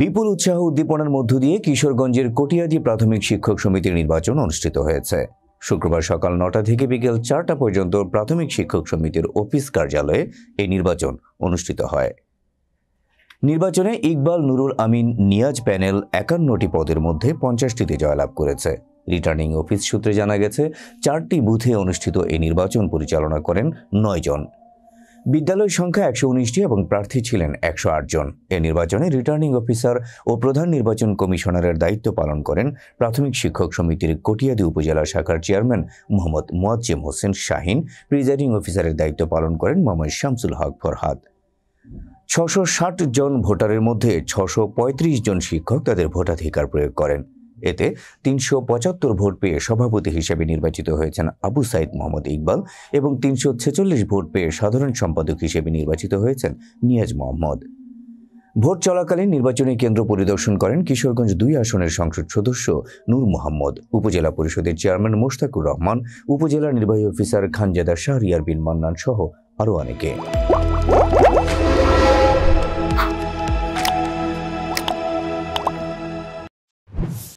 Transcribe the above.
বিপুল উৎসাহ উদ্দীপনার মধ্য দিয়ে কিশোরগঞ্জের কটিয়াদি প্রাথমিক শিক্ষক সমিতির নির্বাচন অনুষ্ঠিত হয়েছে শুক্রবার সকাল নটা থেকে বিকেল চারটা পর্যন্ত প্রাথমিক শিক্ষক সমিতির অফিস কার্যালয়ে এই নির্বাচন অনুষ্ঠিত হয় নির্বাচনে ইকবাল নুরুল আমিন নিয়াজ প্যানেল একান্নটি পদের মধ্যে পঞ্চাশটিতে জয়লাভ করেছে রিটার্নিং অফিস সূত্রে জানা গেছে চারটি বুথে অনুষ্ঠিত এই নির্বাচন পরিচালনা করেন নয়জন জন বিদ্যালয় সংখ্যা একশো উনিশটি এবং প্রার্থী ছিলেন একশো জন এ নির্বাচনে রিটার্নিং অফিসার ও প্রধান নির্বাচন কমিশনারের দায়িত্ব পালন করেন প্রাথমিক শিক্ষক সমিতির কটিয়াদি উপজেলা শাখার চেয়ারম্যান মোহাম্মদ মোয়াজ্জেম হোসেন শাহিন প্রিজাইডিং অফিসারের দায়িত্ব পালন করেন মোহাম্মদ শামসুল হক ফরহাদ ছশো জন ভোটারের মধ্যে ছশো জন শিক্ষক তাদের ভোটাধিকার প্রয়োগ করেন এতে তিনশো পঁচাত্তর ভোট পেয়ে সভাপতি হিসেবে নির্বাচিত হয়েছেন আবু সাইদ মোহাম্মদ ইকবাল এবং তিনশো ছেচল্লিশ ভোট পেয়ে সাধারণ সম্পাদক হিসেবে নির্বাচিত হয়েছেন নিয়াজ মোহাম্মদ ভোট চলাকালীন নির্বাচনী কেন্দ্র পরিদর্শন করেন কিশোরগঞ্জ দুই আসনের সংসদ সদস্য নূর মোহাম্মদ উপজেলা পরিষদের চেয়ারম্যান মোস্তাকুর রহমান উপজেলা নির্বাহী অফিসার খানজাদা শাহরিয়ার বিন মান্নান সহ আরও অনেকে